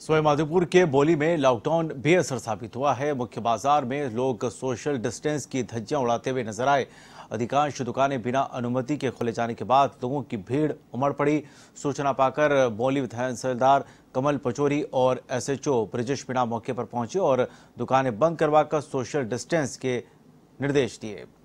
सवाईमाधोपुर के बोली में लॉकडाउन बेअसर साबित हुआ है मुख्य बाजार में लोग सोशल डिस्टेंस की धज्जियां उड़ाते हुए नजर आए अधिकांश दुकानें बिना अनुमति के खोले जाने के बाद लोगों की भीड़ उमड़ पड़ी सूचना पाकर बोली विधानसलदार कमल पचोरी और एसएचओ ब्रजेश मीणा मौके पर पहुंचे और दुकानें बंद करवाकर सोशल डिस्टेंस के निर्देश दिए